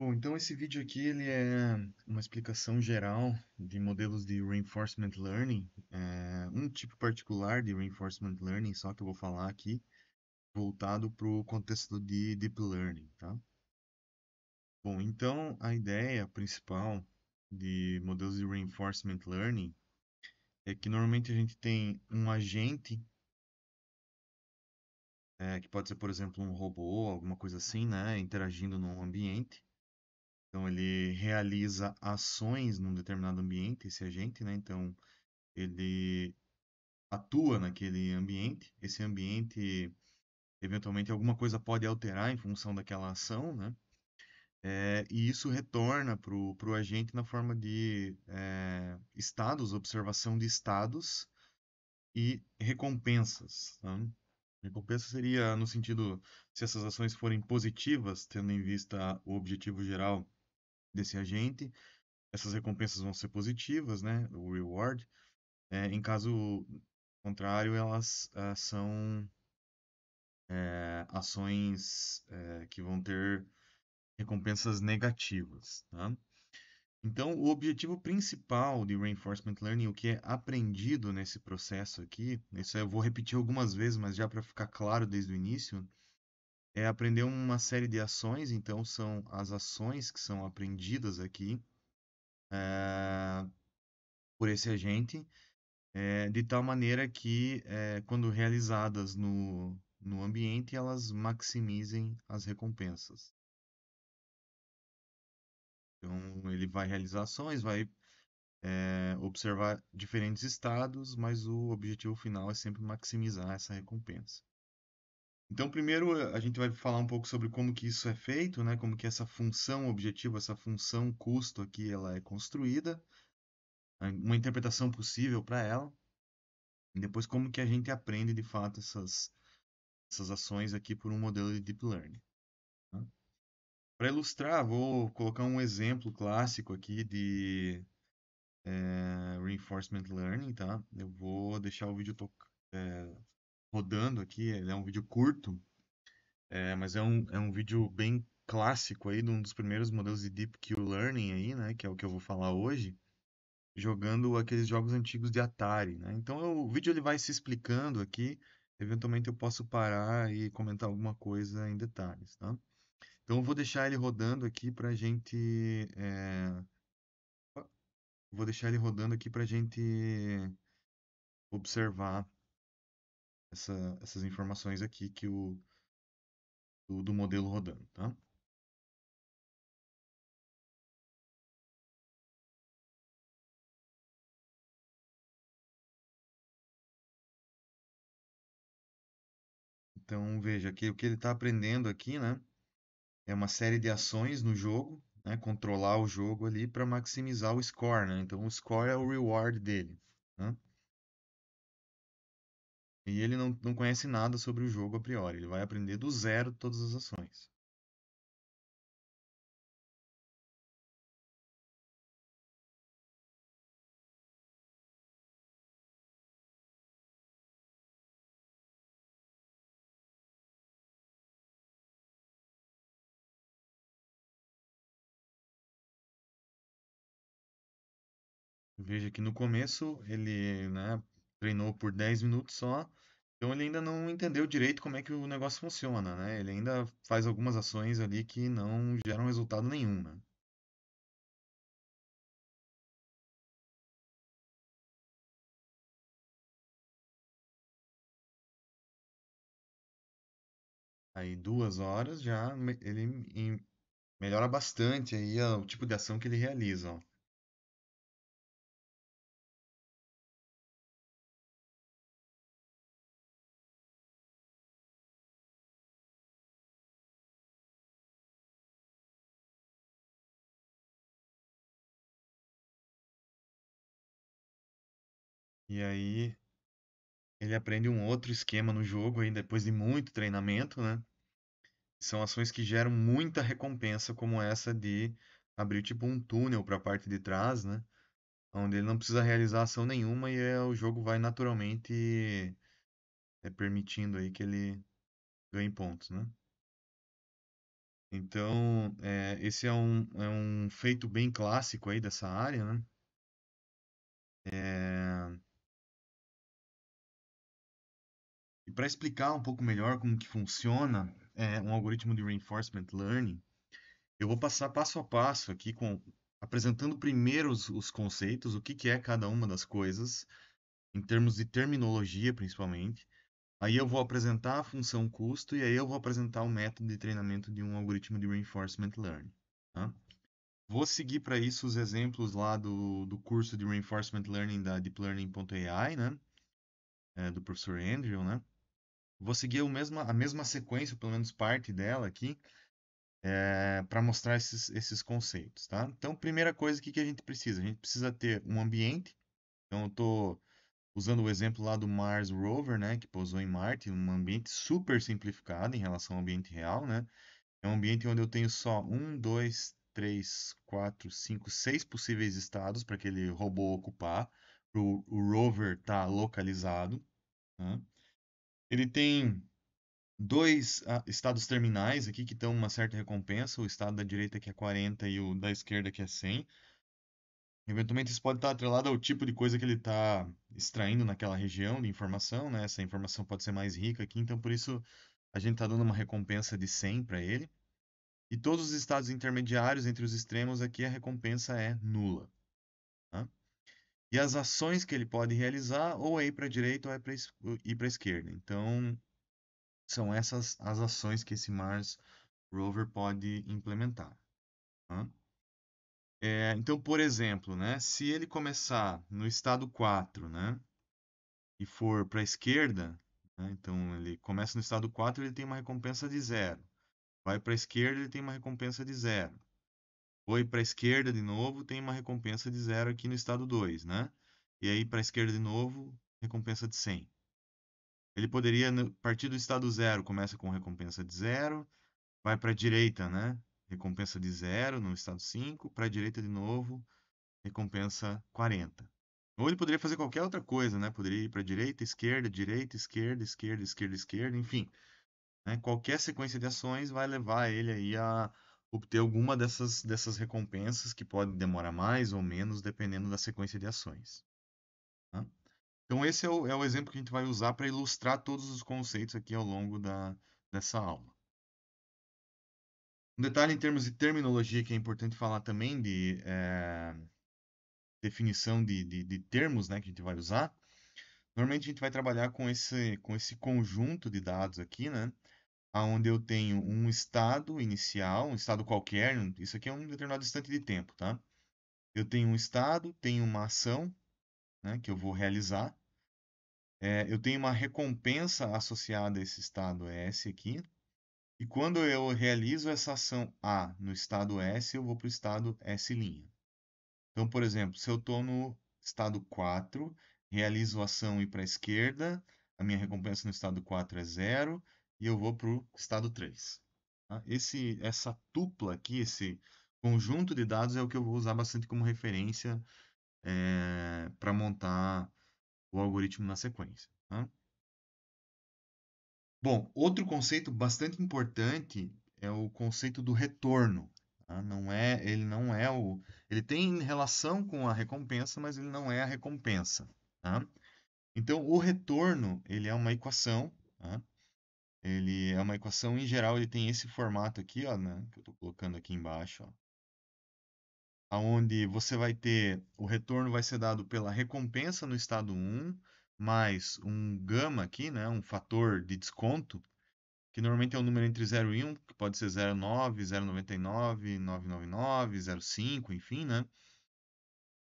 Bom, então esse vídeo aqui ele é uma explicação geral de modelos de Reinforcement Learning, é um tipo particular de Reinforcement Learning, só que eu vou falar aqui, voltado para o contexto de Deep Learning, tá? Bom, então a ideia principal de modelos de Reinforcement Learning é que normalmente a gente tem um agente, é, que pode ser, por exemplo, um robô, alguma coisa assim, né, interagindo num ambiente, então ele realiza ações num determinado ambiente, esse agente, né? Então ele atua naquele ambiente, esse ambiente eventualmente alguma coisa pode alterar em função daquela ação, né? É, e isso retorna para o agente na forma de é, estados, observação de estados e recompensas. Tá? Recompensa seria no sentido se essas ações forem positivas, tendo em vista o objetivo geral desse agente. Essas recompensas vão ser positivas, né? O reward. É, em caso contrário, elas eh, são é, ações é, que vão ter recompensas negativas. Tá? Então, o objetivo principal de Reinforcement Learning, o que é aprendido nesse processo aqui, isso eu vou repetir algumas vezes, mas já para ficar claro desde o início, é aprender uma série de ações, então são as ações que são aprendidas aqui é, por esse agente, é, de tal maneira que, é, quando realizadas no, no ambiente, elas maximizem as recompensas. Então, ele vai realizar ações, vai observar diferentes estados, mas o objetivo final é sempre maximizar essa recompensa. Então, primeiro eh, a gente vai falar um pouco sobre como que isso é feito, né? Como que essa função objetivo, essa função custo aqui, ela é construída, né? uma interpretação possível para ela. E depois como que a gente aprende de fato essas essas ações aqui por um modelo de deep learning. Né? Para ilustrar, vou colocar um exemplo clássico aqui de é, reinforcement learning, tá? Eu vou deixar o vídeo tocando. é, eh, rodando aqui, é um vídeo curto, é, mas é um, é um vídeo bem clássico aí, de um dos primeiros modelos de Deep Q Learning aí, né, que é o que eu vou falar hoje, jogando aqueles jogos antigos de Atari, né? Então eu, o vídeo ele vai se explicando aqui, eventualmente eu posso parar e comentar alguma coisa em detalhes, tá? Então eu vou deixar ele rodando aqui para gente... É... Vou deixar ele rodando aqui para a gente observar essa, essas informações aqui que o, do, do modelo rodando, tá? Então veja que o que ele está aprendendo aqui, né, é uma série de ações no jogo, né, controlar o jogo ali para maximizar o score, né? Então o score é o reward dele, né? E ele não, não conhece nada sobre o jogo a priori, ele vai aprender do zero todas as ações. Veja que no começo ele, né, treinou por 10 minutos só. Então ele ainda não entendeu direito como é que o negócio funciona, né? Ele ainda faz algumas ações ali que não geram resultado nenhum, né? Aí duas horas já ele melhora bastante aí ah, o tipo de ação que ele realiza, ó. E aí ele aprende um outro esquema no jogo aí depois de muito treinamento, né? São ações que geram muita recompensa, como essa de abrir tipo um túnel para a parte de trás, né? Onde ele não precisa realizar ação nenhuma e é, o jogo vai naturalmente é, permitindo aí que ele ganhe pontos, né? Então, é, esse é um, é um feito bem clássico aí dessa área, né? É... E para explicar um pouco melhor como que funciona é, um algoritmo de reinforcement learning, eu vou passar passo a passo aqui com apresentando primeiro os, os conceitos, o que, que é cada uma das coisas, em termos de terminologia principalmente. Aí eu vou apresentar a função custo e aí eu vou apresentar o método de treinamento de um algoritmo de reinforcement learning. Tá? Vou seguir para isso os exemplos lá do, do curso de reinforcement learning da deeplearning.ai, né? É, do professor Andrew, né? Vou seguir o mesma, a mesma sequência, pelo menos parte dela aqui, é, eh, para mostrar esses, esses conceitos. Tá? Então, primeira coisa, o que, que a gente precisa? A gente precisa ter um ambiente. Então, eu estou usando o exemplo lá do Mars Rover, né, que pousou em Marte, um ambiente super simplificado em relação ao ambiente real. Né? É um ambiente onde eu tenho só um, dois, três, quatro, cinco, seis possíveis estados para aquele robô ocupar, para o rover estar tá localizado. Né? Ele tem dois ah, estados terminais aqui que estão uma certa recompensa, o estado da direita que é 40 e o da esquerda que é 100. Eventualmente isso pode estar atrelado ao tipo de coisa que ele está extraindo naquela região de informação, né? Essa informação pode ser mais rica aqui, então por isso a gente está dando uma recompensa de 100 para ele. E todos os estados intermediários entre os extremos aqui a recompensa é nula e as ações que ele pode realizar, ou é ir para a direita ou é para ir para a esquerda. Então, são essas as ações que esse Mars Rover pode implementar. Tá? É, então, por exemplo, né, se ele começar no estado 4 né, e for para a esquerda, né, então ele começa no estado 4 ele tem uma recompensa de zero. Vai para a esquerda ele tem uma recompensa de zero foi para a esquerda de novo, tem uma recompensa de zero aqui no estado 2, né? E aí para a esquerda de novo, recompensa de 100. Ele poderia partir do estado 0, começa com recompensa de 0, vai para a direita, né? Recompensa de zero, no estado 5, para a direita de novo, recompensa 40. Ou ele poderia fazer qualquer outra coisa, né? Poderia ir para direita, esquerda, direita, esquerda, esquerda, esquerda, esquerda, enfim. Né? Qualquer sequência de ações vai levar ele aí a, obter alguma dessas, dessas recompensas que pode demorar mais ou menos dependendo da sequência de ações. Tá? Então esse é o, é o exemplo que a gente vai usar para ilustrar todos os conceitos aqui ao longo da, dessa aula. Um detalhe em termos de terminologia que é importante falar também de é, definição de, de, de termos né, que a gente vai usar. Normalmente a gente vai trabalhar com esse, com esse conjunto de dados aqui, né? aonde eu tenho um estado inicial, um estado qualquer, isso aqui é um determinado instante de tempo, tá? Eu tenho um estado, tenho uma ação né, que eu vou realizar, é, eu tenho uma recompensa associada a esse estado S aqui, e quando eu realizo essa ação A no estado S, eu vou para o estado S'. Então, por exemplo, se eu estou no estado 4, realizo a ação e para a esquerda, a minha recompensa no estado 4 é zero e eu vou para o estado 3. Tá? Esse, essa tupla aqui, esse conjunto de dados é o que eu vou usar bastante como referência é, eh, para montar o algoritmo na sequência. Tá? Bom, outro conceito bastante importante é o conceito do retorno. Tá? Não é, ele não é o, ele tem relação com a recompensa, mas ele não é a recompensa. Tá? Então, o retorno ele é uma equação tá? Ele é uma equação em geral, ele tem esse formato aqui, ó, né, que eu estou colocando aqui embaixo, ó, aonde você vai ter o retorno vai ser dado pela recompensa no estado 1 mais um gama aqui, né, um fator de desconto, que normalmente é um número entre 0 e 1, que pode ser 0,9, 0,99, 999, 0,5, enfim, né?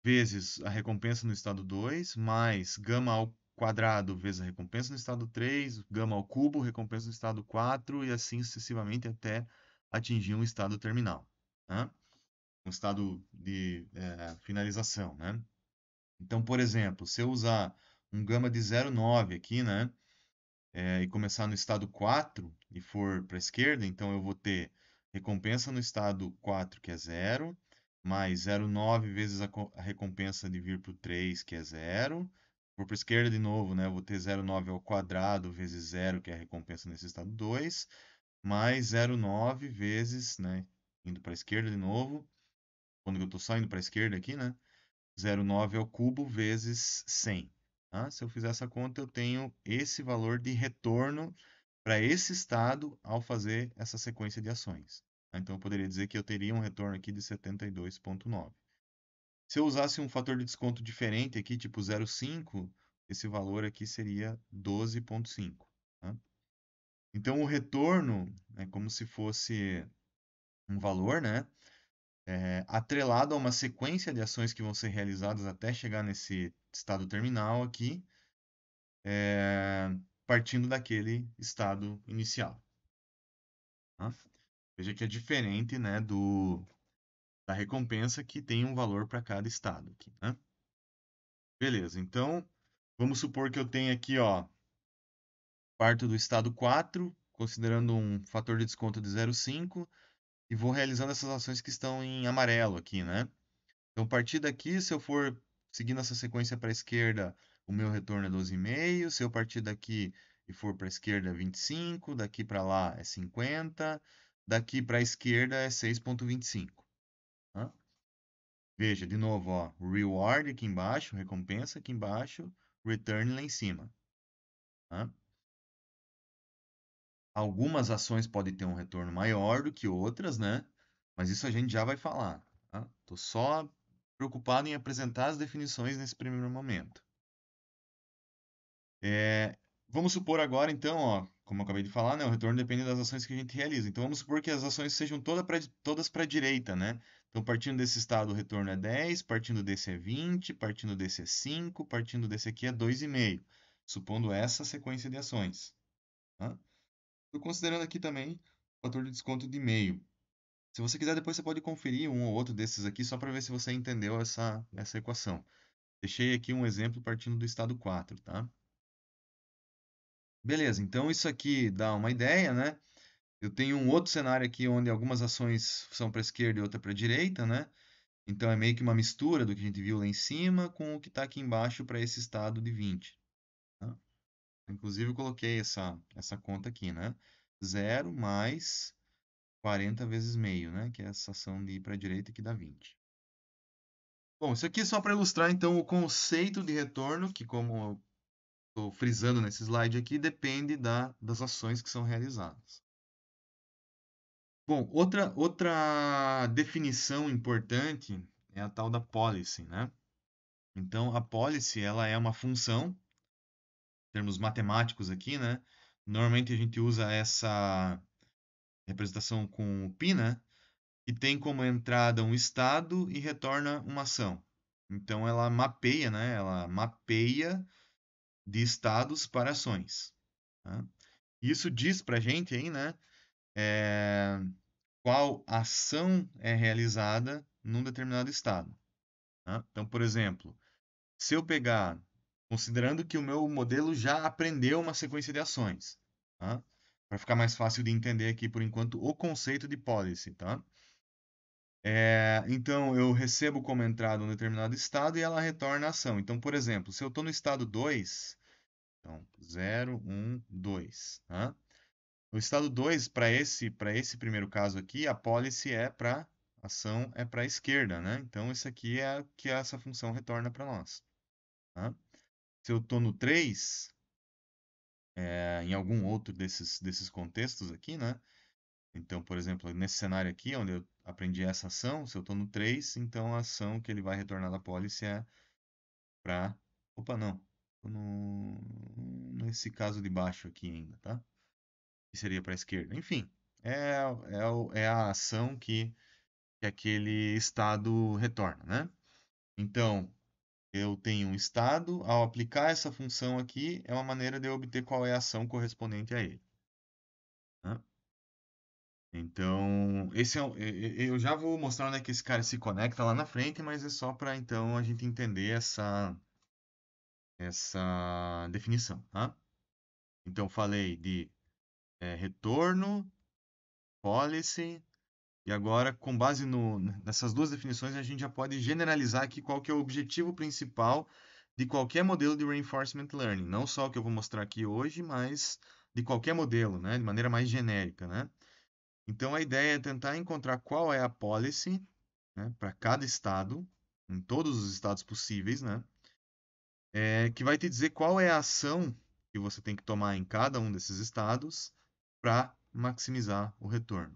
Vezes a recompensa no estado 2, mais gama ao quadrado vezes a recompensa no estado 3, gama ao cubo, recompensa no estado 4 e assim sucessivamente até atingir um estado terminal, né? um estado de é, finalização. Né? Então, por exemplo, se eu usar um gama de 0,9 aqui né? É, e começar no estado 4 e for para a esquerda, então eu vou ter recompensa no estado 4, que é 0, mais 0,9 vezes a, a recompensa de vir para o 3, que é 0, Vou para a esquerda de novo, né? Vou ter 0,9 ao quadrado vezes 0, que é a recompensa nesse estado 2, mais 0,9 vezes, né? Indo para a esquerda de novo. Quando eu estou só indo para a esquerda aqui, né? 0,9 ao cubo vezes 100. Tá? Se eu fizer essa conta, eu tenho esse valor de retorno para esse estado ao fazer essa sequência de ações. Tá? Então, eu poderia dizer que eu teria um retorno aqui de 72,9. Se eu usasse um fator de desconto diferente aqui, tipo 0,5, esse valor aqui seria 12,5. Tá? Então, o retorno é como se fosse um valor, né? É, atrelado a uma sequência de ações que vão ser realizadas até chegar nesse estado terminal aqui, é, partindo daquele estado inicial. Tá? Veja que é diferente né, do, da recompensa que tem um valor para cada estado aqui, né? Beleza, então vamos supor que eu tenha aqui, ó, parto do estado 4, considerando um fator de desconto de 0,5 e vou realizando essas ações que estão em amarelo aqui, né? Então, a partir daqui, se eu for seguindo essa sequência para a esquerda, o meu retorno é 12,5, se eu partir daqui e for para a esquerda é 25, daqui para lá é 50, daqui para a esquerda é 6,25. Veja, de novo, ó, reward aqui embaixo, recompensa aqui embaixo, return lá em cima. Tá? Algumas ações podem ter um retorno maior do que outras, né? Mas isso a gente já vai falar. Estou tá? só preocupado em apresentar as definições nesse primeiro momento. É, vamos supor agora, então, ó, como eu acabei de falar, né, o retorno depende das ações que a gente realiza. Então vamos supor que as ações sejam toda pra, todas para a direita, né? Então partindo desse estado o retorno é 10, partindo desse é 20, partindo desse é 5, partindo desse aqui é 2,5, supondo essa sequência de ações. Tá? Estou considerando aqui também o fator de desconto de meio. Se você quiser, depois você pode conferir um ou outro desses aqui só para ver se você entendeu essa, essa equação. Deixei aqui um exemplo partindo do estado 4, tá? Beleza, então isso aqui dá uma ideia, né? Eu tenho um outro cenário aqui onde algumas ações são para a esquerda e outra para a direita, né? Então é meio que uma mistura do que a gente viu lá em cima com o que está aqui embaixo para esse estado de 20. Tá? Inclusive eu coloquei essa, essa conta aqui, né? 0 mais 40 vezes meio, né? Que é essa ação de ir para a direita que dá 20. Bom, isso aqui é só para ilustrar então o conceito de retorno, que como estou frisando nesse slide aqui, depende da, das ações que são realizadas. Bom, outra, outra definição importante é a tal da policy, né? Então, a policy ela é uma função, em termos matemáticos aqui, né? Normalmente a gente usa essa representação com o pi, né? Que tem como entrada um estado e retorna uma ação. Então, ela mapeia, né? Ela mapeia de estados para ações. Tá? Isso diz para a gente aí, né, é, qual ação é realizada num determinado estado. Tá? Então, por exemplo, se eu pegar, considerando que o meu modelo já aprendeu uma sequência de ações, tá? para ficar mais fácil de entender aqui por enquanto o conceito de policy, tá? É, então, eu recebo como entrada um determinado estado e ela retorna a ação. Então, por exemplo, se eu estou no estado 2, então 0, 1, 2. Tá? O estado 2, para esse, esse primeiro caso aqui, a policy é para ação é para a esquerda. Né? Então, isso aqui é o que essa função retorna para nós. Tá? Se eu estou no 3, é, em algum outro desses, desses contextos aqui, né? Então, por exemplo, nesse cenário aqui, onde eu aprendi essa ação, se eu estou no 3, então a ação que ele vai retornar da policy é para... Opa, não. No... Nesse caso de baixo aqui ainda, tá? Que seria para a esquerda. Enfim, é, é, é a ação que, que aquele estado retorna, né? Então, eu tenho um estado, ao aplicar essa função aqui, é uma maneira de eu obter qual é a ação correspondente a ele. Então, esse é, o- eu já vou mostrar onde é que esse cara se conecta lá na frente, mas é só para então a gente entender essa, essa definição, tá? Então, falei de é, retorno, policy, e agora, com base no, nessas duas definições, a gente já pode generalizar aqui qual que é o objetivo principal de qualquer modelo de reinforcement learning, não só o que eu vou mostrar aqui hoje, mas de qualquer modelo, né, de maneira mais genérica, né? Então a ideia é tentar encontrar qual é a policy né, para cada estado, em todos os estados possíveis, né? É, que vai te dizer qual é a ação que você tem que tomar em cada um desses estados para maximizar o retorno.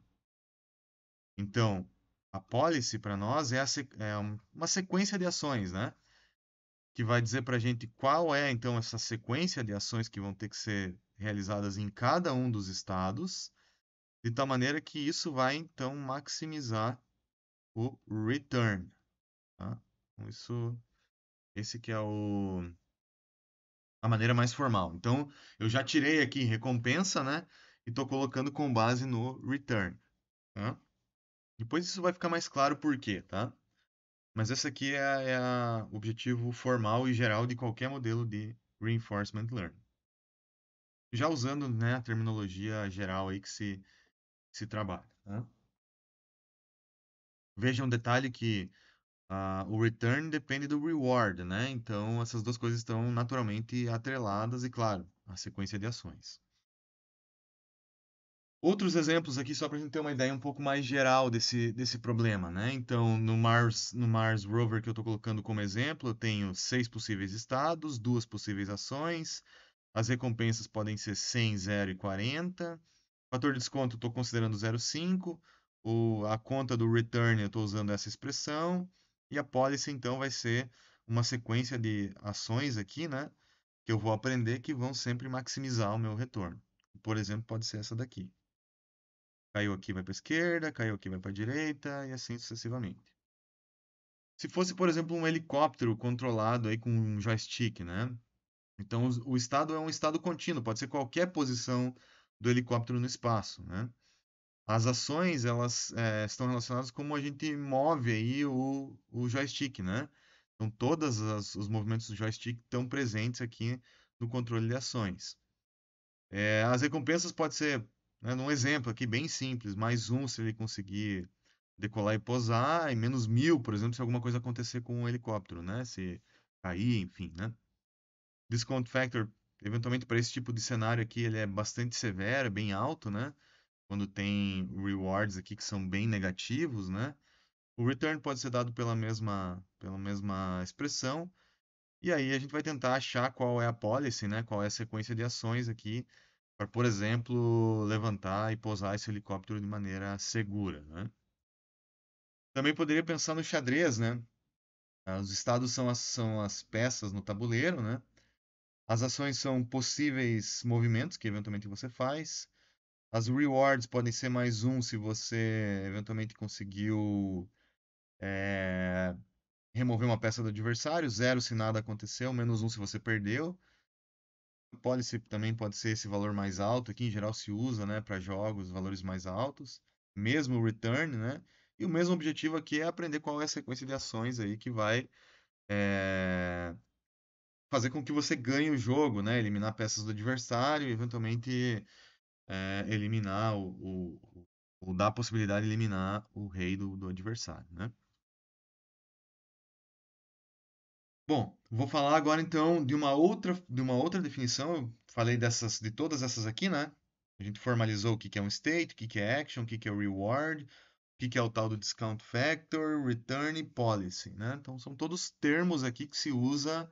Então, a policy para nós é, é, uma sequência de ações, né? Que vai dizer para a gente qual é então essa sequência de ações que vão ter que ser realizadas em cada um dos estados de tal maneira que isso vai então maximizar o return. Tá? Então, isso, esse que é o a maneira mais formal. Então eu já tirei aqui recompensa, né? E estou colocando com base no return. Tá? Depois isso vai ficar mais claro por quê, tá? Mas esse aqui é, é o objetivo formal e geral de qualquer modelo de reinforcement learning. Já usando né, a terminologia geral aí que se se trabalha. Né? Veja um detalhe que uh, o return depende do reward, né? Então essas duas coisas estão naturalmente atreladas e, claro, a sequência de ações. Outros exemplos aqui só para a gente ter uma ideia um pouco mais geral desse, desse problema, né? Então, no Mars, no Mars Rover que eu estou colocando como exemplo, eu tenho seis possíveis estados, duas possíveis ações, as recompensas podem ser 100, 0 e 40, Fator de desconto eu estou considerando 0,5. A conta do return eu estou usando essa expressão. E a policy, então, vai ser uma sequência de ações aqui, né? Que eu vou aprender que vão sempre maximizar o meu retorno. Por exemplo, pode ser essa daqui. Caiu aqui, vai para a esquerda, caiu aqui, vai para a direita, e assim sucessivamente. Se fosse, por exemplo, um helicóptero controlado aí com um joystick, né? Então, o estado é um estado contínuo, pode ser qualquer posição do helicóptero no espaço, né? As ações, elas é, estão relacionadas com como a gente move aí o, o joystick, né? Então, todos os movimentos do joystick estão presentes aqui no controle de ações. É, as recompensas pode ser, né, num exemplo aqui bem simples, mais um se ele conseguir decolar e posar, e menos mil, por exemplo, se alguma coisa acontecer com o helicóptero, né? Se cair, enfim, né? Discount factor Eventualmente, para esse tipo de cenário aqui, ele é bastante severo, é bem alto, né? Quando tem rewards aqui que são bem negativos, né? O return pode ser dado pela mesma, pela mesma expressão. E aí a gente vai tentar achar qual é a policy, né? Qual é a sequência de ações aqui para, por exemplo, levantar e pousar esse helicóptero de maneira segura, né? Também poderia pensar no xadrez, né? Ah, os estados são as, são as peças no tabuleiro, né? As ações são possíveis movimentos que eventualmente você faz. As rewards podem ser mais um se você eventualmente conseguiu é, remover uma peça do adversário. Zero se nada aconteceu, menos um se você perdeu. também pode ser esse valor mais alto, que em geral se usa né, para jogos, valores mais altos. Mesmo o return, né? E o mesmo objetivo aqui é aprender qual é a sequência de ações aí que vai é, fazer com que você ganhe o jogo, né? Eliminar peças do adversário e eventualmente é, eliminar o, o, o, dar a possibilidade de eliminar o rei do, do adversário, né? Bom, vou falar agora então de uma outra de uma outra definição. Eu falei dessas de todas essas aqui, né? A gente formalizou o que é um state, o que é action, o que é reward, o que é o tal do discount factor, return e policy, né? Então são todos termos aqui que se usa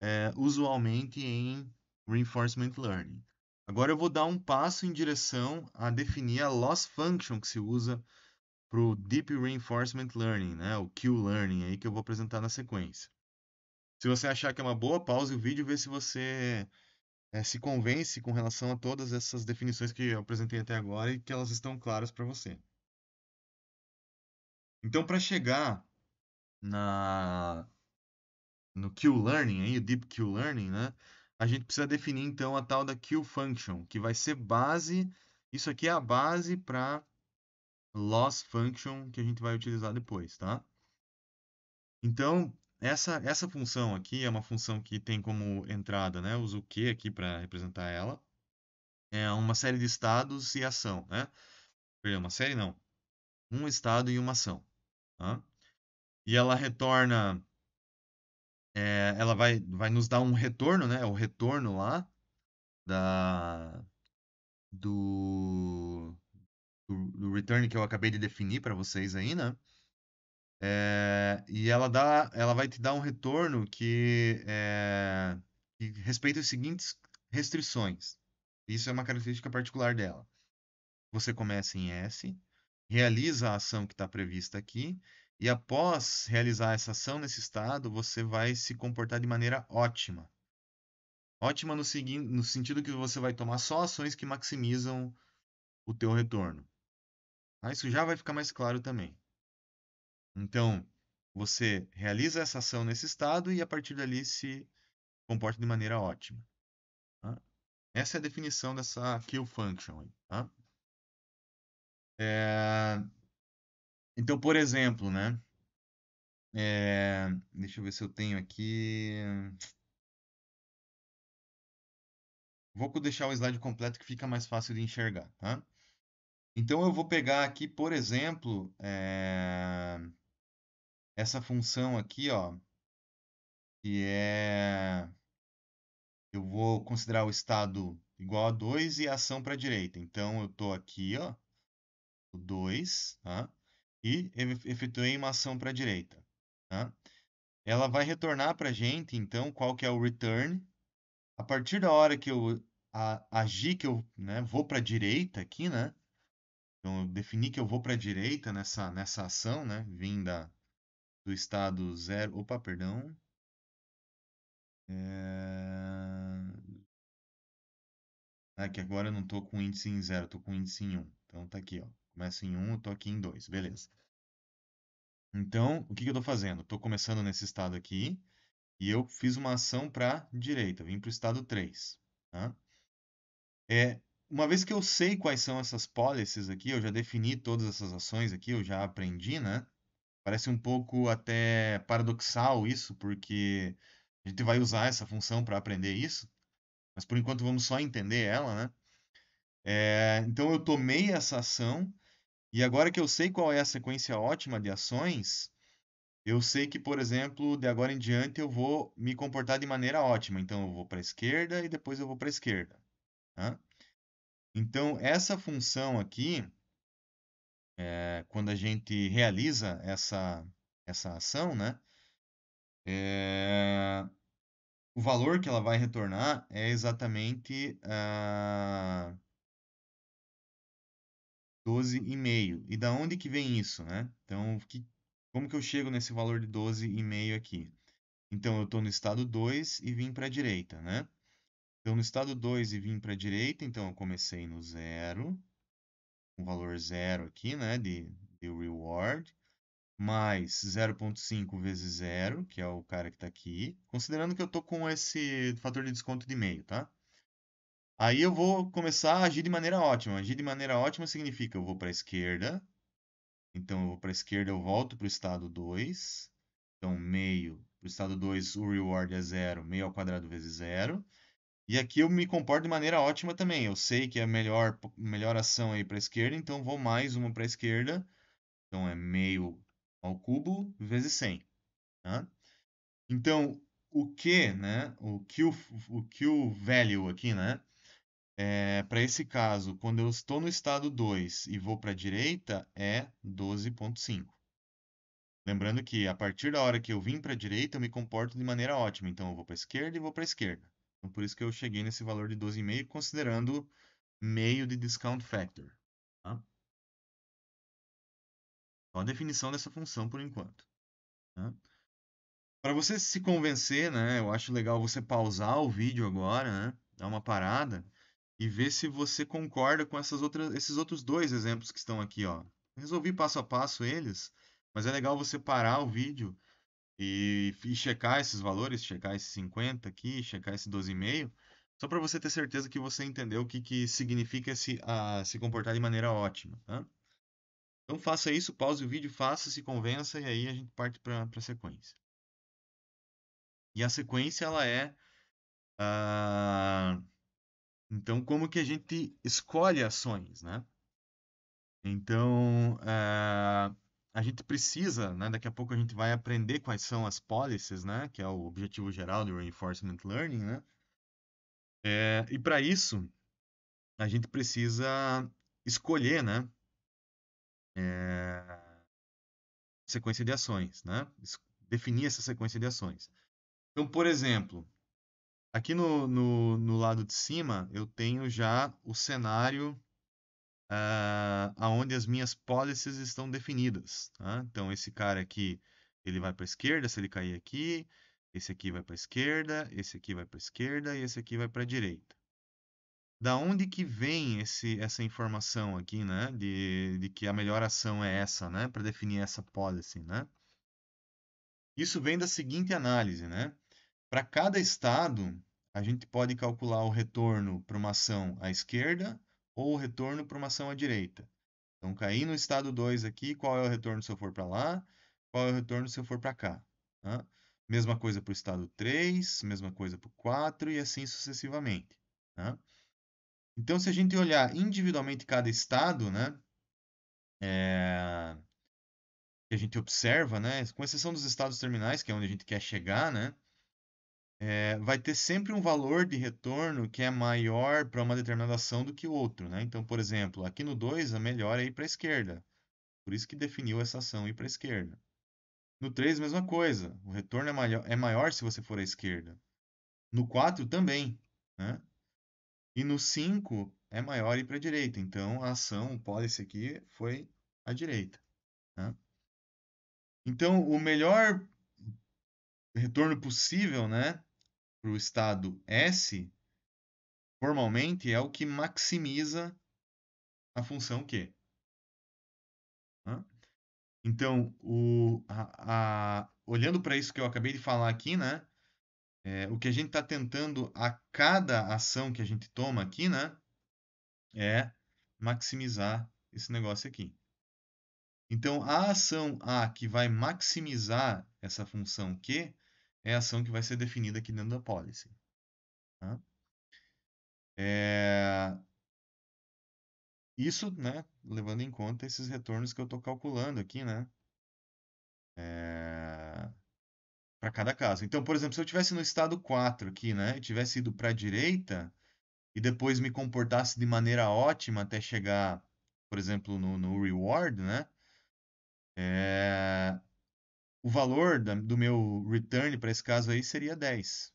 é, usualmente em Reinforcement Learning. Agora eu vou dar um passo em direção a definir a loss function que se usa para o Deep Reinforcement Learning, né? o Q-Learning aí que eu vou apresentar na sequência. Se você achar que é uma boa, pause o vídeo e vê se você é, se convence com relação a todas essas definições que eu apresentei até agora e que elas estão claras para você. Então, para chegar na no Q-Learning, aí, Deep Q-Learning, né? A gente precisa definir, então, a tal da Q-Function, que vai ser base, isso aqui é a base para loss function que a gente vai utilizar depois, tá? Então, essa, essa função aqui é uma função que tem como entrada, né? Eu uso o Q aqui para representar ela. É uma série de estados e ação, né? Perdão, uma série não. Um estado e uma ação, tá? E ela retorna é, ela vai, vai nos dar um retorno, né? É o retorno lá da, do, do, do return que eu acabei de definir para vocês aí, né? É, e ela dá, ela vai te dar um retorno que, é, que respeita as seguintes restrições. Isso é uma característica particular dela. Você começa em S, realiza a ação que está prevista aqui e após realizar essa ação nesse estado, você vai se comportar de maneira ótima. Ótima no, seguinte, no sentido que você vai tomar só ações que maximizam o teu retorno. Ah, isso já vai ficar mais claro também. Então, você realiza essa ação nesse estado e a partir dali se comporta de maneira ótima. Tá? Essa é a definição dessa kill function. Tá? É... Então, por exemplo, né? É, deixa eu ver se eu tenho aqui. Vou deixar o slide completo que fica mais fácil de enxergar, tá? Então eu vou pegar aqui, por exemplo, é... essa função aqui, ó, que é eu vou considerar o estado igual a 2 e a ação para a direita. Então eu estou aqui, ó, 2, tá? e efetuei uma ação para a direita. Tá? Ela vai retornar para a gente, então, qual que é o return. A partir da hora que eu agir, que eu né, vou para a direita aqui, né? Então, eu defini que eu vou para a direita nessa, nessa ação, né? Vinda do estado 0... Opa, perdão. É, é... que agora eu não estou com índice em 0, estou com índice em 1. Um. Então, está aqui, ó começo em 1, um, tô aqui em 2, beleza. Então, o que, que eu estou fazendo? Estou começando nesse estado aqui e eu fiz uma ação para direita, vim para o estado 3. Tá? É, uma vez que eu sei quais são essas policies aqui, eu já defini todas essas ações aqui, eu já aprendi, né? Parece um pouco até paradoxal isso, porque a gente vai usar essa função para aprender isso, mas por enquanto vamos só entender ela, né? É, então eu tomei essa ação e agora que eu sei qual é a sequência ótima de ações, eu sei que, por exemplo, de agora em diante eu vou me comportar de maneira ótima. Então, eu vou para a esquerda e depois eu vou para a esquerda. Tá? Então, essa função aqui, é, quando a gente realiza essa, essa ação, né, é, o valor que ela vai retornar é exatamente. Uh, 12,5. E da onde que vem isso, né? Então, que, como que eu chego nesse valor de 12,5 aqui? Então, eu estou no estado 2 e vim para a direita, né? Então, no estado 2 e vim para a direita, então eu comecei no zero, um valor zero aqui, né, de, de reward, mais 0.5 vezes zero, que é o cara que está aqui, considerando que eu estou com esse fator de desconto de meio, tá? Aí eu vou começar a agir de maneira ótima. Agir de maneira ótima significa eu vou para a esquerda. Então eu vou para a esquerda, eu volto para o estado 2. Então meio, para o estado 2 o reward é 0, meio ao quadrado vezes 0. E aqui eu me comporto de maneira ótima também. Eu sei que é a melhor, melhor ação aí para a esquerda, então vou mais uma para a esquerda. Então é meio ao cubo vezes 100. Tá? Então o que, né? O que o, o que o value aqui, né? É, para esse caso, quando eu estou no estado 2 e vou para a direita, é 12.5. Lembrando que a partir da hora que eu vim para a direita, eu me comporto de maneira ótima. Então, eu vou para a esquerda e vou para a esquerda. Então, por isso que eu cheguei nesse valor de 12,5, considerando meio de discount factor. Tá? a definição dessa função por enquanto. Tá? Para você se convencer, né, eu acho legal você pausar o vídeo agora, né, dar uma parada e ver se você concorda com essas outras, esses outros dois exemplos que estão aqui. Ó. Resolvi passo a passo eles, mas é legal você parar o vídeo e, e checar esses valores, checar esse 50 aqui, checar esse 12,5, só para você ter certeza que você entendeu o que, que significa se, a, se comportar de maneira ótima. Tá? Então faça isso, pause o vídeo, faça, se convença e aí a gente parte para a sequência. E a sequência ela é uh, então, como que a gente escolhe ações, né? Então, eh, a gente precisa, né? Daqui a pouco a gente vai aprender quais são as policies, né? Que é o objetivo geral do Reinforcement Learning, né? É, e para isso, a gente precisa escolher, né? É, sequência de ações, né? Definir essa sequência de ações. Então, por exemplo, Aqui no, no, no, lado de cima, eu tenho já o cenário uh, aonde as minhas policies estão definidas. Tá? Então, esse cara aqui, ele vai para a esquerda se ele cair aqui, esse aqui vai para a esquerda, esse aqui vai para a esquerda e esse aqui vai para a direita. Da onde que vem esse, essa informação aqui, né? De, de que a melhor ação é essa, né? Para definir essa policy, né? Isso vem da seguinte análise, né? Para cada estado, a gente pode calcular o retorno para uma ação à esquerda ou o retorno para uma ação à direita. Então, cair no estado 2 aqui, qual é o retorno se eu for para lá, qual é o retorno se eu for para cá. Tá? Mesma coisa para o estado 3, mesma coisa para o 4 e assim sucessivamente. Tá? Então, se a gente olhar individualmente cada estado, né, é... que a gente observa, né, com exceção dos estados terminais, que é onde a gente quer chegar, né, é, vai ter sempre um valor de retorno que é maior para uma determinada ação do que o outro. Né? Então, por exemplo, aqui no 2, a é melhor é ir para a esquerda. Por isso que definiu essa ação ir para a esquerda. No 3, mesma coisa. O retorno é maior, é maior se você for à esquerda. No 4 também. Né? E no 5 é maior ir para a direita. Então, a ação, o policy aqui, foi à direita. Né? Então, o melhor retorno possível, né? para o estado S, formalmente é o que maximiza a função Q. Então, o, a, a, olhando para isso que eu acabei de falar aqui, né? É, o que a gente está tentando a cada ação que a gente toma aqui, né? É maximizar esse negócio aqui. Então, a ação A que vai maximizar essa função Q é a ação que vai ser definida aqui dentro da policy. Tá? É... Isso, né, levando em conta esses retornos que eu estou calculando aqui, né, é... para cada caso. Então, por exemplo, se eu tivesse no estado 4 aqui, né, e tivesse ido para a direita e depois me comportasse de maneira ótima até chegar, por exemplo, no, no reward, né, é o valor da, do meu return para esse caso aí seria 10.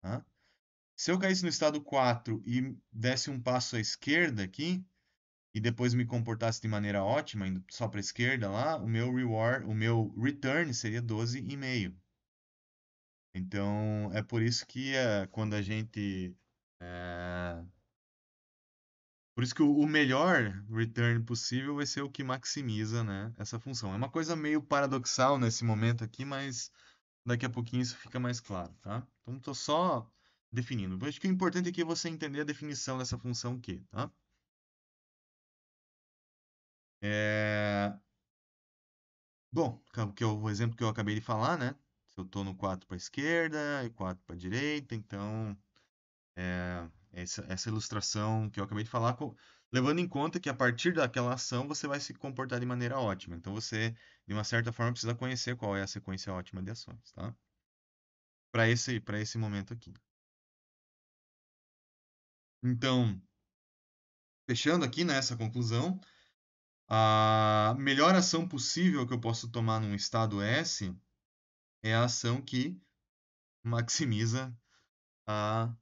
Tá? Se eu caísse no estado 4 e desse um passo à esquerda aqui, e depois me comportasse de maneira ótima, indo só para a esquerda lá, o meu reward, o meu return seria 12,5. Então, é por isso que eh, quando a gente eh, por isso que o melhor return possível vai ser o que maximiza né, essa função. É uma coisa meio paradoxal nesse momento aqui, mas daqui a pouquinho isso fica mais claro, tá? Então estou só definindo. Acho que o importante aqui é você entender a definição dessa função q, tá? É... Bom, que é o exemplo que eu acabei de falar, né? Se eu estou no 4 para a esquerda e 4 para a direita, então é, essa, essa ilustração que eu acabei de falar, levando em conta que a partir daquela ação você vai se comportar de maneira ótima. Então você, de uma certa forma, precisa conhecer qual é a sequência ótima de ações, tá? Para esse, esse momento aqui. Então, fechando aqui nessa né, conclusão, a melhor ação possível que eu posso tomar num estado S é a ação que maximiza a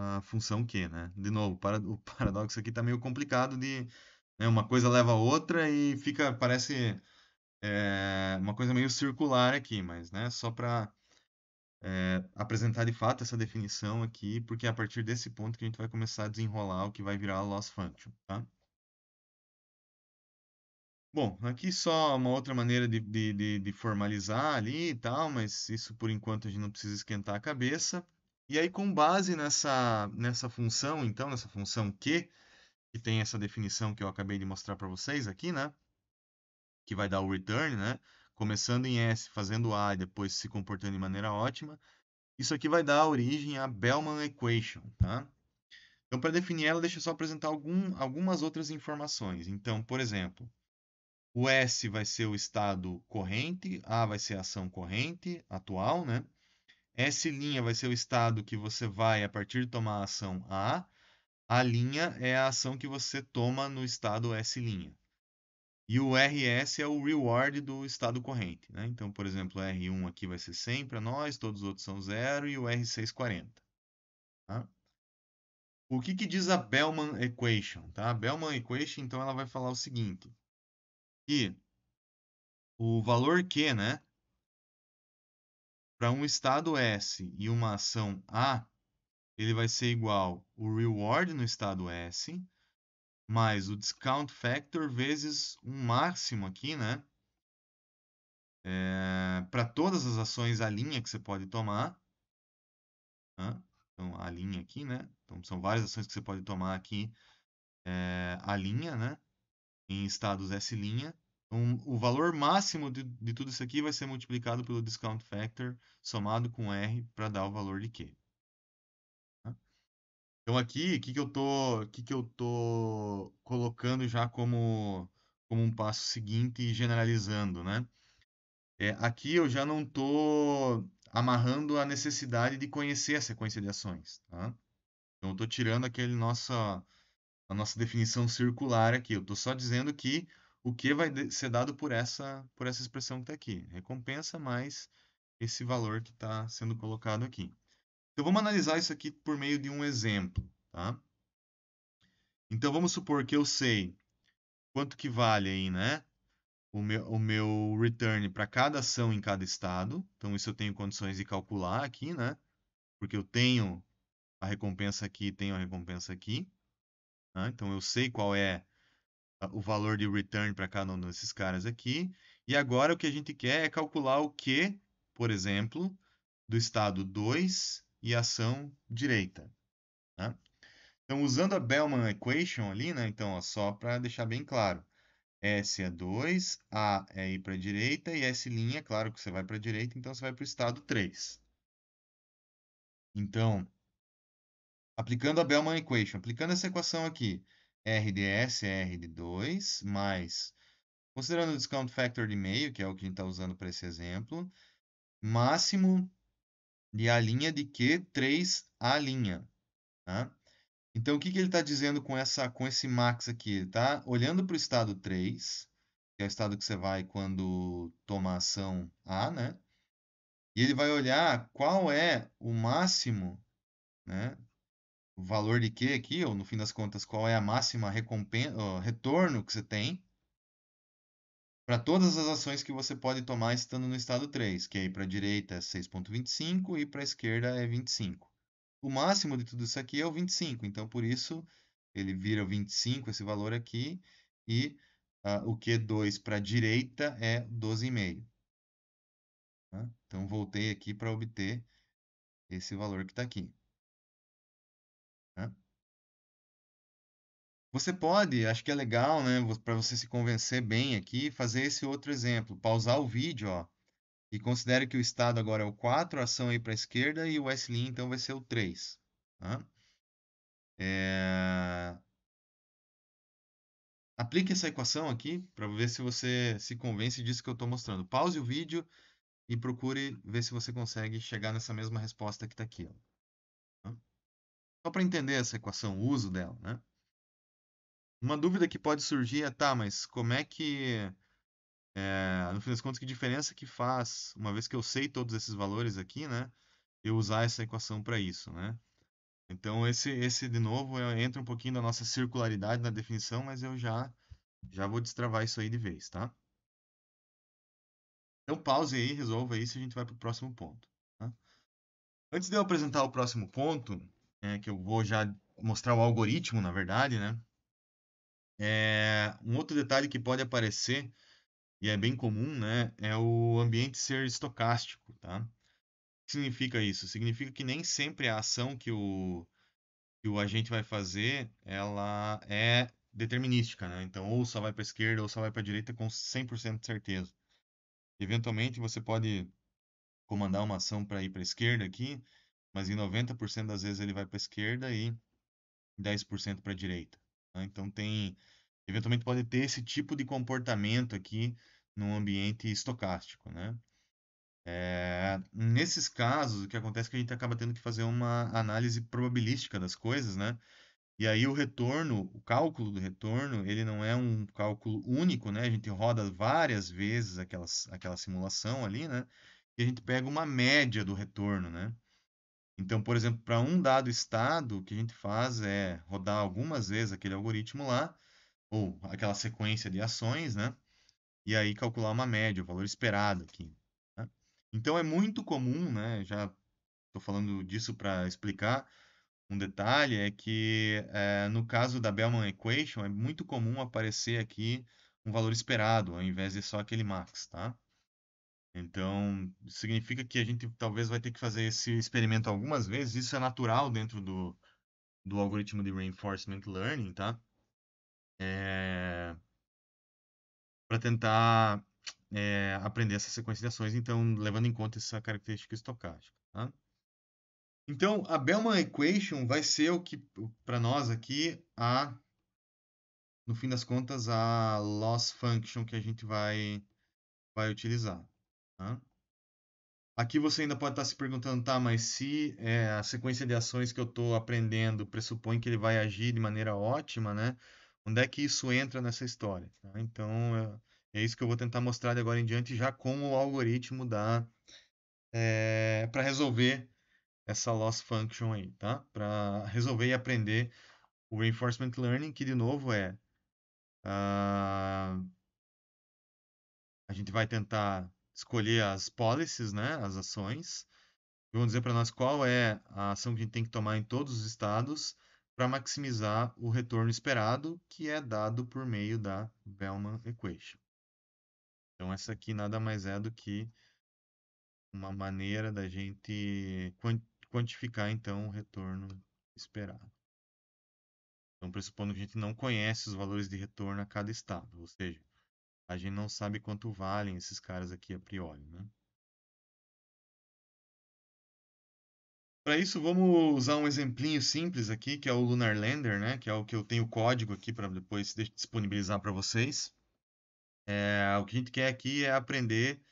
a função Q, né? De novo, para, o paradoxo aqui tá meio complicado de... Né, uma coisa leva a outra e fica, parece... É, uma coisa meio circular aqui, mas né, só para é, eh, apresentar de fato essa definição aqui, porque é a partir desse ponto que a gente vai começar a desenrolar o que vai virar a loss function, tá? Bom, aqui só uma outra maneira de, de, de, de formalizar ali e tal, mas isso por enquanto a gente não precisa esquentar a cabeça. E aí, com base nessa, nessa função, então, nessa função Q, que tem essa definição que eu acabei de mostrar para vocês aqui, né? Que vai dar o return, né? Começando em S, fazendo A e depois se comportando de maneira ótima. Isso aqui vai dar origem à Bellman Equation, tá? Então, para definir ela, deixa eu só apresentar algum, algumas outras informações. Então, por exemplo, o S vai ser o estado corrente, A vai ser a ação corrente atual, né? S' vai ser o estado que você vai a partir de tomar a ação A. A linha é a ação que você toma no estado S'. E o RS é o reward do estado corrente. Né? Então, por exemplo, R1 aqui vai ser 100 para nós, todos os outros são 0 e o R6 40. Tá? O que, que, diz a Bellman Equation? Tá? A Bellman Equation, então, ela vai falar o seguinte, que o valor Q, né, para um estado S e uma ação A, ele vai ser igual o reward no estado S, mais o discount factor vezes um máximo aqui, né? É, para todas as ações a linha que você pode tomar. Né? Então, a linha aqui, né? Então, são várias ações que você pode tomar aqui é, a linha, né? Em estados S'. Um, o valor máximo de, de, tudo isso aqui vai ser multiplicado pelo discount factor somado com R para dar o valor de Q. Tá? Então aqui, o que, que, eu tô, que, que eu colocando já como, como um passo seguinte e generalizando, né? É, aqui eu já não estou amarrando a necessidade de conhecer a sequência de ações. Tá? Então eu estou tirando aquele nossa, a nossa definição circular aqui. Eu estou só dizendo que o que vai ser dado por essa, por essa expressão que está aqui. Recompensa mais esse valor que está sendo colocado aqui. Então, vamos analisar isso aqui por meio de um exemplo. Tá? Então, vamos supor que eu sei quanto que vale aí, né? O meu, o meu return para cada ação em cada estado. Então, isso eu tenho condições de calcular aqui, né? Porque eu tenho a recompensa aqui e tenho a recompensa aqui. Né? Então, eu sei qual é o valor de return para cada um desses caras aqui. E agora o que a gente quer é calcular o Q, por exemplo, do estado 2 e ação direita. Né? Então, usando a Bellman Equation ali, né? então, ó, só para deixar bem claro, S é 2, A é ir para a direita e S', linha, é claro que você vai para a direita, então você vai para o estado 3. Então, aplicando a Bellman Equation, aplicando essa equação aqui, RDS R de 2, mais, considerando o discount factor de meio, que é o que a gente está usando para esse exemplo, máximo de A' linha de Q3A'. Tá? Então, o que, que ele está dizendo com, essa, com esse max aqui? Ele está olhando para o estado 3, que é o estado que você vai quando toma ação A, né? E ele vai olhar qual é o máximo né, valor de q aqui, ou no fim das contas, qual é a máxima recompensa, retorno que você tem para todas as ações que você pode tomar estando no estado 3, que aí para a direita é 6.25 e para a esquerda é 25. O máximo de tudo isso aqui é o 25, então por isso ele vira o 25, esse valor aqui, e uh, o Q2 para a direita é 12,5. Tá? Então voltei aqui para obter esse valor que está aqui. Você pode, acho que é legal, né, para você se convencer bem aqui, fazer esse outro exemplo. Pausar o vídeo, ó, e considere que o estado agora é o 4, a ação aí para a esquerda, e o S' então vai ser o 3. Tá? É... Aplique essa equação aqui para ver se você se convence disso que eu estou mostrando. Pause o vídeo e procure ver se você consegue chegar nessa mesma resposta que está aqui. Ó. Tá? Só para entender essa equação, o uso dela. Né? Uma dúvida que pode surgir é, tá, mas como é que. É, no fim das contas, que diferença que faz, uma vez que eu sei todos esses valores aqui, né? Eu usar essa equação para isso, né? Então, esse, esse de novo, é, entra um pouquinho da nossa circularidade na definição, mas eu já, já vou destravar isso aí de vez, tá? Então, pause aí, resolva isso e a gente vai para o próximo ponto. Tá? Antes de eu apresentar o próximo ponto, é, que eu vou já mostrar o algoritmo, na verdade, né? É, um outro detalhe que pode aparecer, e é bem comum, né, é o ambiente ser estocástico. Tá? O que significa isso? Significa que nem sempre a ação que o, que o agente vai fazer ela é determinística. Né? Então, ou só vai para a esquerda ou só vai para a direita com 100% de certeza. Eventualmente, você pode comandar uma ação para ir para a esquerda aqui, mas em 90% das vezes ele vai para a esquerda e 10% para a direita. Né, então tem, eventualmente pode ter esse tipo de comportamento aqui no ambiente estocástico, né? É, nesses casos, o que acontece é que a gente acaba tendo que fazer uma análise probabilística das coisas, né? E aí o retorno, o cálculo do retorno, ele não é um cálculo único, né? A gente roda várias vezes aquela, aquela simulação ali, né? E a gente pega uma média do retorno, né? Então, por exemplo, para um dado estado, o que a gente faz é rodar algumas vezes aquele algoritmo lá, ou aquela sequência de ações, né? E aí calcular uma média, o valor esperado aqui. Né? Então é muito comum, né? Já estou falando disso para explicar um detalhe, é que é, no caso da Bellman Equation, é muito comum aparecer aqui um valor esperado, ao invés de só aquele max, tá? Então, significa que a gente talvez vai ter que fazer esse experimento algumas vezes. Isso é natural dentro do, do algoritmo de reinforcement learning, tá? É... Para tentar é, aprender essa sequência de ações, então, levando em conta essa característica estocástica, tá? Então, a Bellman Equation vai ser o que, para nós aqui, a, no fim das contas, a loss function que a gente vai, vai utilizar. Tá? Aqui você ainda pode estar tá se perguntando, tá, mas se é, a sequência de ações que eu estou aprendendo pressupõe que ele vai agir de maneira ótima, né? Onde é que isso entra nessa história? Tá? Então, é, é, isso que eu vou tentar mostrar de agora em diante, já como o algoritmo dá é, para resolver essa loss function aí, tá? Para resolver e aprender o reinforcement learning, que de novo é. Uh, a gente vai tentar escolher as policies, né, as ações, e vão dizer para nós qual é a ação que a gente tem que tomar em todos os estados para maximizar o retorno esperado, que é dado por meio da Bellman Equation. Então, essa aqui nada mais é do que uma maneira da gente quantificar, então, o retorno esperado. Então, pressupondo que a gente não conhece os valores de retorno a cada estado, ou seja, a gente não sabe quanto valem esses caras aqui a priori, né? Para isso, vamos usar um exemplinho simples aqui, que é o Lunar Lander, né? que é o que eu tenho o código aqui para depois disponibilizar para vocês. É, o que a gente quer aqui é aprender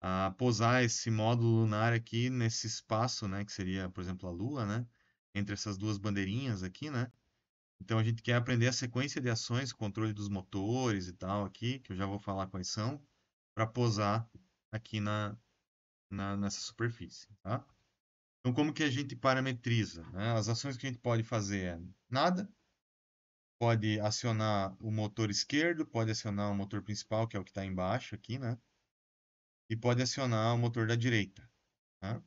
a posar esse módulo lunar aqui nesse espaço, né? que seria, por exemplo, a Lua, né? entre essas duas bandeirinhas aqui, né? Então a gente quer aprender a sequência de ações, controle dos motores e tal aqui, que eu já vou falar quais são, para posar aqui na, na, nessa superfície. Tá? Então como que a gente parametriza? Né? As ações que a gente pode fazer é nada, pode acionar o motor esquerdo, pode acionar o motor principal, que é o que está embaixo aqui, né? E pode acionar o motor da direita. Tá?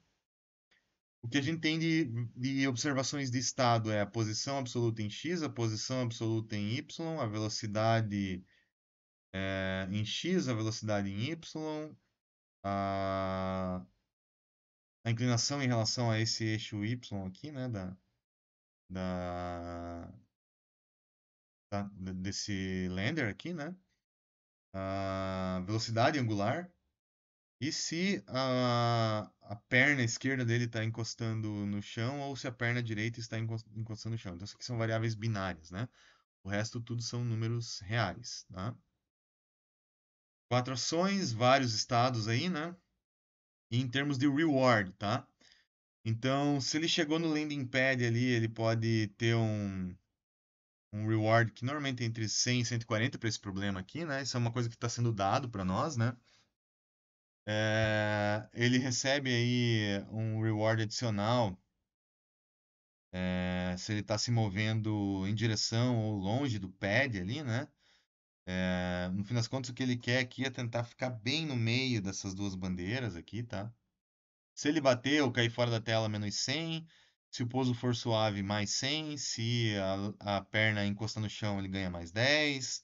O que a gente tem de, de, observações de estado é a posição absoluta em x, a posição absoluta em y, a velocidade é, em x, a velocidade em y, a, a, inclinação em relação a esse eixo y aqui, né, da, da, da desse lander aqui, né, a velocidade angular, e se a, a perna esquerda dele está encostando no chão ou se a perna direita está encostando no chão. Então, isso aqui são variáveis binárias, né? O resto tudo são números reais, tá? Quatro ações, vários estados aí, né? E em termos de reward, tá? Então, se ele chegou no landing pad ali, ele pode ter um, um reward que normalmente é entre 100 e 140 para esse problema aqui, né? Isso é uma coisa que está sendo dado para nós, né? É, ele recebe aí um reward adicional é, se ele está se movendo em direção ou longe do pad ali, né? É, no fim das contas, o que ele quer aqui é tentar ficar bem no meio dessas duas bandeiras aqui, tá? Se ele bater ou cair fora da tela, menos 100. Se o pouso for suave, mais 100. Se a, a perna encosta no chão, ele ganha mais 10.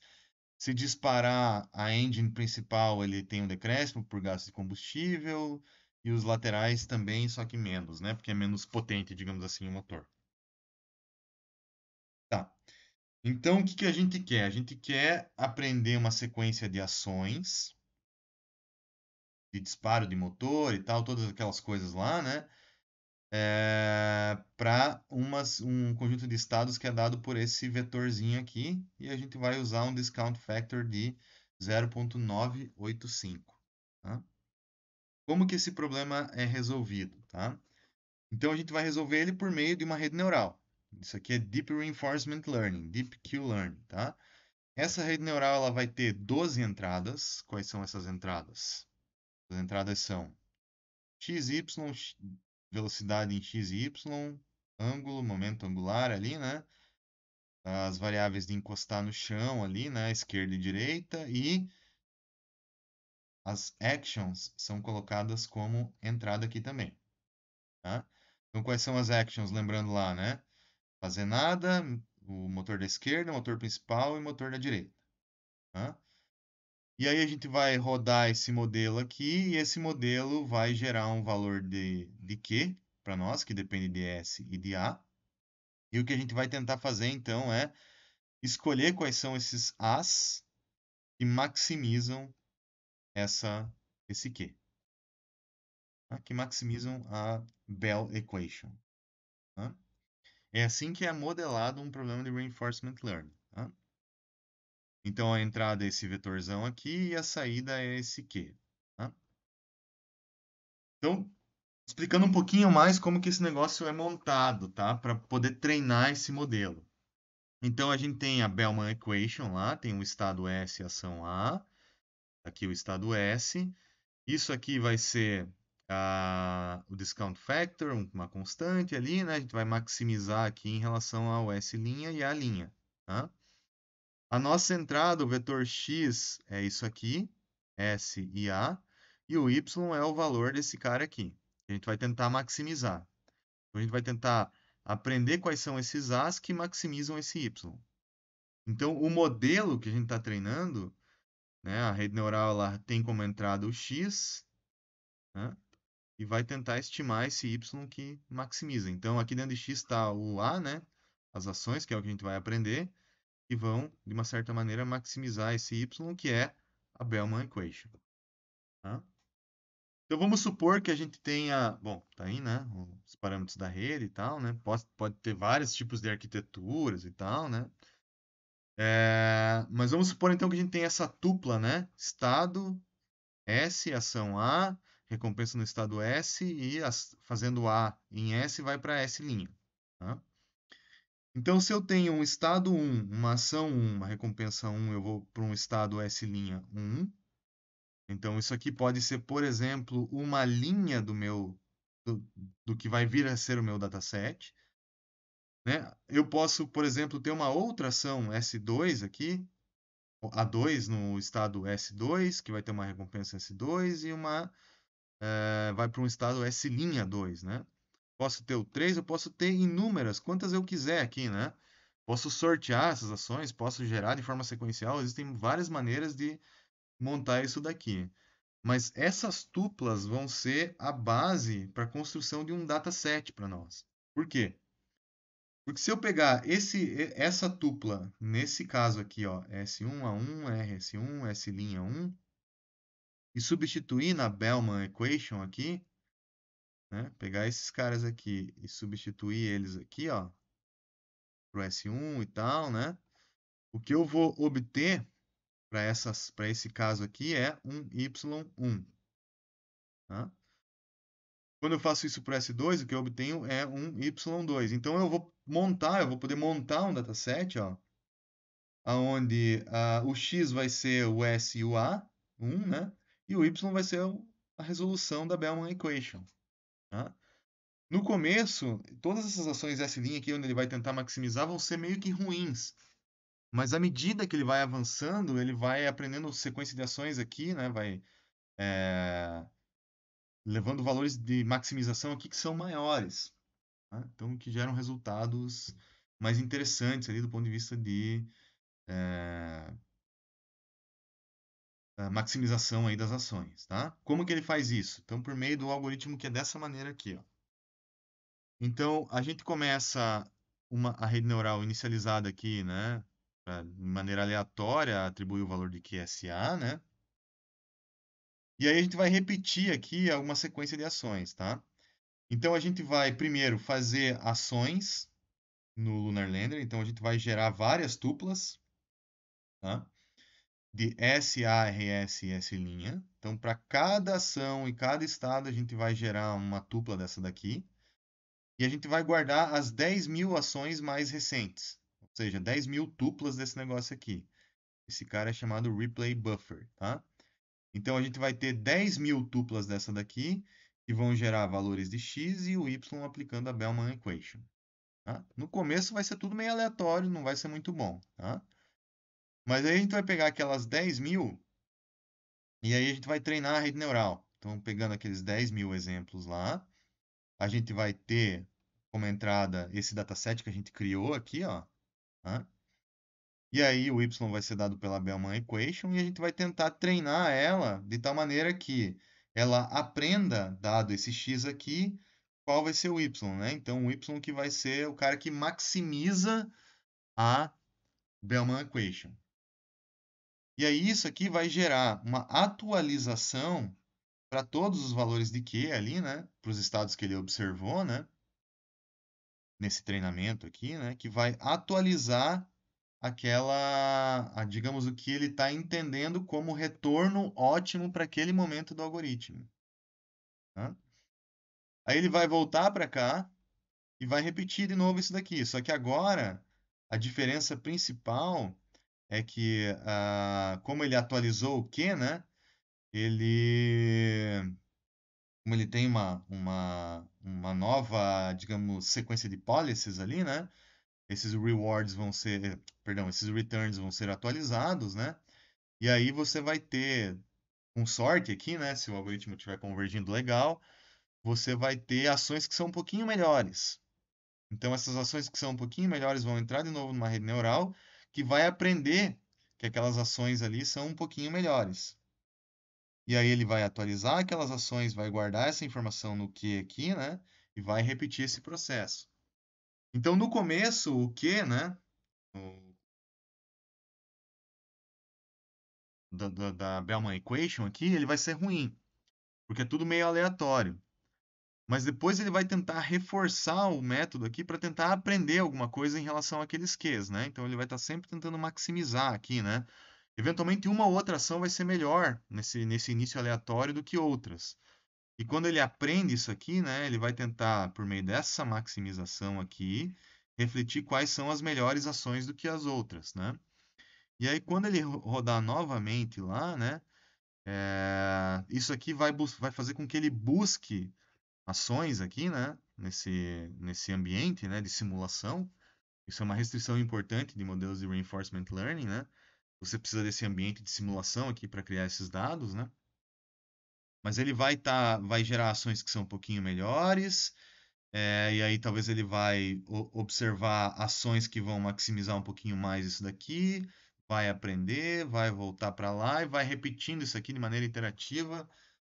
Se disparar a engine principal, ele tem um decréscimo por gasto de combustível e os laterais também, só que menos, né? Porque é menos potente, digamos assim, o motor. Tá. Então, o que, que a gente quer? A gente quer aprender uma sequência de ações de disparo de motor e tal, todas aquelas coisas lá, né? é, eh, para um conjunto de estados que é dado por esse vetorzinho aqui, e a gente vai usar um discount factor de 0.985. Tá? Como que esse problema é resolvido? Tá? Então, a gente vai resolver ele por meio de uma rede neural. Isso aqui é Deep Reinforcement Learning, Deep q learning. Tá? Essa rede neural ela vai ter 12 entradas. Quais são essas entradas? As entradas são x, y, velocidade em x e y, ângulo, momento angular ali, né? As variáveis de encostar no chão ali, né? Esquerda e direita. E as actions são colocadas como entrada aqui também. Tá? Então, quais são as actions? Lembrando lá, né? Fazer nada, o motor da esquerda, o motor principal e o motor da direita. Tá? E aí a gente vai rodar esse modelo aqui e esse modelo vai gerar um valor de, de Q para nós, que depende de S e de A. E o que a gente vai tentar fazer então é escolher quais são esses As que maximizam essa, esse Q. Tá? Que maximizam a Bell Equation. Tá? É assim que é modelado um problema de Reinforcement Learning. Então, a entrada é esse vetorzão aqui e a saída é esse Q. Tá? Então, explicando um pouquinho mais como que esse negócio é montado, tá? Para poder treinar esse modelo. Então, a gente tem a Bellman Equation lá, tem o estado S e ação A. Aqui o estado S. Isso aqui vai ser a, o discount factor, uma constante ali, né? A gente vai maximizar aqui em relação ao S' e A', tá? A nossa entrada, o vetor x é isso aqui, S e A, e o Y é o valor desse cara aqui. A gente vai tentar maximizar. Então, a gente vai tentar aprender quais são esses As que maximizam esse Y. Então, o modelo que a gente está treinando, né, a rede neural ela tem como entrada o X, né, e vai tentar estimar esse Y que maximiza. Então, aqui dentro de X está o A, né, as ações, que é o que a gente vai aprender, que vão, de uma certa maneira, maximizar esse y, que é a Bellman Equation. Tá? Então vamos supor que a gente tenha, bom, tá aí, né, os parâmetros da rede e tal, né, pode, pode ter vários tipos de arquiteturas e tal, né, é, mas vamos supor então que a gente tem essa tupla, né, estado S, ação A, recompensa no estado S e as, fazendo A em S vai para S linha, tá? Então, se eu tenho um estado 1, uma ação 1, uma recompensa 1, eu vou para um estado S' 1. Então, isso aqui pode ser, por exemplo, uma linha do meu do, do que vai vir a ser o meu dataset. Né? Eu posso, por exemplo, ter uma outra ação S2 aqui, A2 no estado S2, que vai ter uma recompensa S2 e uma. Uh, vai para um estado S' 2, né? Posso ter o 3, eu posso ter inúmeras, quantas eu quiser aqui, né? Posso sortear essas ações, posso gerar de forma sequencial, existem várias maneiras de montar isso daqui. Mas essas tuplas vão ser a base para a construção de um dataset para nós. Por quê? Porque se eu pegar esse, essa tupla, nesse caso aqui, ó, S1A1, RS1, S' 1, e substituir na Bellman Equation aqui, né? Pegar esses caras aqui e substituir eles aqui, ó, pro S1 e tal, né? O que eu vou obter para essas para esse caso aqui é um y1. Tá? Quando eu faço isso para S2, o que eu obtenho é um y2. Então eu vou montar, eu vou poder montar um dataset, ó, aonde uh, o x vai ser o S e o A, 1, né? E o y vai ser a resolução da Bellman Equation. Tá? No começo, todas essas ações S' aqui, onde ele vai tentar maximizar, vão ser meio que ruins. Mas à medida que ele vai avançando, ele vai aprendendo sequência de ações aqui, né? Vai é... levando valores de maximização aqui que são maiores. Tá? Então, que geram resultados mais interessantes ali do ponto de vista de... É maximização aí das ações, tá? Como que ele faz isso? Então, por meio do algoritmo que é dessa maneira aqui, ó. Então, a gente começa uma, a rede neural inicializada aqui, né? Pra, de maneira aleatória, atribui o valor de QSA, né? E aí a gente vai repetir aqui alguma sequência de ações, tá? Então, a gente vai primeiro fazer ações no Lunar Lander. Então, a gente vai gerar várias tuplas, tá? de SARSS'. Então, para cada ação e cada estado, a gente vai gerar uma tupla dessa daqui. E a gente vai guardar as 10 mil ações mais recentes. Ou seja, 10 mil tuplas desse negócio aqui. Esse cara é chamado Replay Buffer, tá? Então, a gente vai ter 10 mil tuplas dessa daqui, que vão gerar valores de x e o y aplicando a Bellman Equation. Tá? No começo vai ser tudo meio aleatório, não vai ser muito bom, tá? Mas aí a gente vai pegar aquelas 10 mil e aí a gente vai treinar a rede neural. Então, pegando aqueles 10 mil exemplos lá, a gente vai ter como entrada esse dataset que a gente criou aqui, ó. Tá? E aí o y vai ser dado pela Bellman Equation e a gente vai tentar treinar ela de tal maneira que ela aprenda, dado esse x aqui, qual vai ser o y, né? Então o y que vai ser o cara que maximiza a Bellman Equation. E aí isso aqui vai gerar uma atualização para todos os valores de Q ali, né? Para os estados que ele observou, né? Nesse treinamento aqui, né? Que vai atualizar aquela, a, digamos, o que ele está entendendo como retorno ótimo para aquele momento do algoritmo. Tá? Aí ele vai voltar para cá e vai repetir de novo isso daqui. Só que agora a diferença principal é que ah, como ele atualizou o Q, né? Ele como ele tem uma, uma, uma nova, digamos, sequência de policies ali, né? Esses rewards vão ser, perdão, esses returns vão ser atualizados, né? E aí você vai ter, com sorte aqui, né? Se o algoritmo estiver convergindo legal, você vai ter ações que são um pouquinho melhores. Então, essas ações que são um pouquinho melhores vão entrar de novo numa rede neural que vai aprender que aquelas ações ali são um pouquinho melhores. E aí ele vai atualizar aquelas ações, vai guardar essa informação no que aqui, né? E vai repetir esse processo. Então, no começo, o que, né? O... Da, da, da Bellman Equation aqui, ele vai ser ruim, porque é tudo meio aleatório. Mas depois ele vai tentar reforçar o método aqui para tentar aprender alguma coisa em relação àqueles Qs, né? Então ele vai estar tá sempre tentando maximizar aqui, né? Eventualmente uma outra ação vai ser melhor nesse, nesse início aleatório do que outras. E quando ele aprende isso aqui, né, ele vai tentar, por meio dessa maximização aqui, refletir quais são as melhores ações do que as outras, né? E aí, quando ele rodar novamente lá, né, é, isso aqui vai, vai fazer com que ele busque ações aqui, né? Nesse, nesse ambiente né, de simulação. Isso é uma restrição importante de modelos de reinforcement learning, né? Você precisa desse ambiente de simulação aqui para criar esses dados, né? Mas ele vai, tá, vai gerar ações que são um pouquinho melhores, é, e aí talvez ele vai observar ações que vão maximizar um pouquinho mais isso daqui, vai aprender, vai voltar para lá e vai repetindo isso aqui de maneira interativa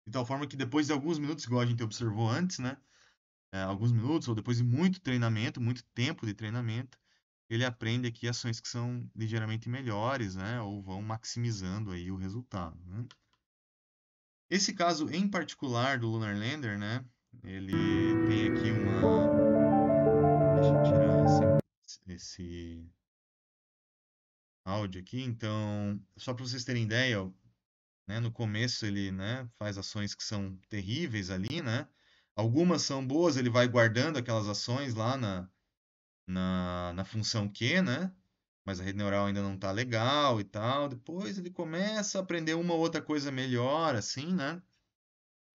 de tal forma que depois de alguns minutos, igual a gente observou antes, né? É, alguns minutos, ou depois de muito treinamento, muito tempo de treinamento, ele aprende aqui ações que são ligeiramente melhores, né? Ou vão maximizando aí o resultado, né? Esse caso em particular do Lunar Lander, né? Ele tem aqui uma... Deixa eu tirar esse, esse áudio aqui. Então, só para vocês terem ideia, né? No começo ele né, faz ações que são terríveis ali, né? Algumas são boas, ele vai guardando aquelas ações lá na, na, na função Q, né? Mas a rede neural ainda não está legal e tal. Depois ele começa a aprender uma ou outra coisa melhor, assim, né?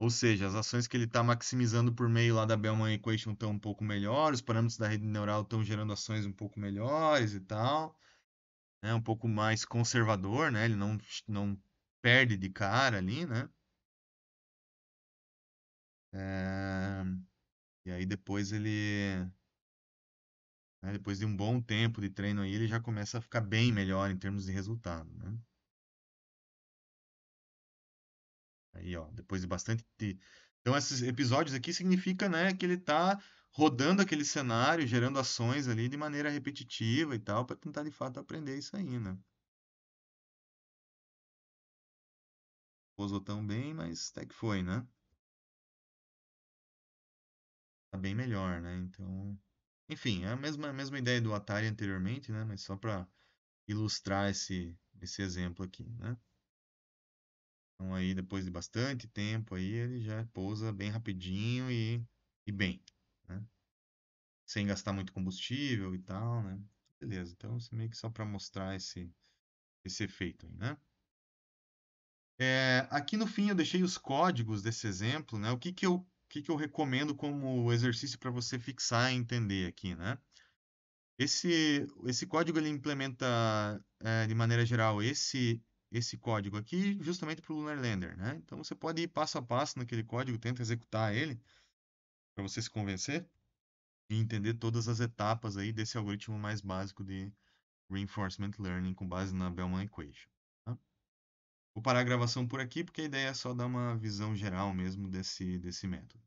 Ou seja, as ações que ele está maximizando por meio lá da Bellman Equation estão um pouco melhores, os parâmetros da rede neural estão gerando ações um pouco melhores e tal. Né? Um pouco mais conservador, né? Ele não, não perde de cara ali, né? É... E aí depois ele. Né, depois de um bom tempo de treino aí, ele já começa a ficar bem melhor em termos de resultado, né? Aí, ó, depois de bastante. Então, esses episódios aqui significa, né, que ele tá rodando aquele cenário, gerando ações ali de maneira repetitiva e tal, para tentar de fato aprender isso aí, né? pousou tão bem, mas até que foi, né? Tá bem melhor, né? Então. Enfim, é a mesma, a mesma ideia do Atari anteriormente, né? Mas só para ilustrar esse, esse exemplo aqui, né? Então aí depois de bastante tempo aí ele já pousa bem rapidinho e, e bem, né? Sem gastar muito combustível e tal, né? Beleza, então isso meio que só para mostrar esse, esse efeito aí, né? É, aqui no fim eu deixei os códigos desse exemplo, né? O que, que, eu, que, que eu recomendo como exercício para você fixar e entender aqui, né? Esse, esse código ele implementa é, de maneira geral esse esse código aqui justamente para o Lunar Lander, né? Então você pode ir passo a passo naquele código, tenta executar ele para você se convencer e entender todas as etapas aí desse algoritmo mais básico de reinforcement learning com base na Bellman equation. Vou parar a gravação por aqui, porque a ideia é só dar uma visão geral mesmo desse, desse método.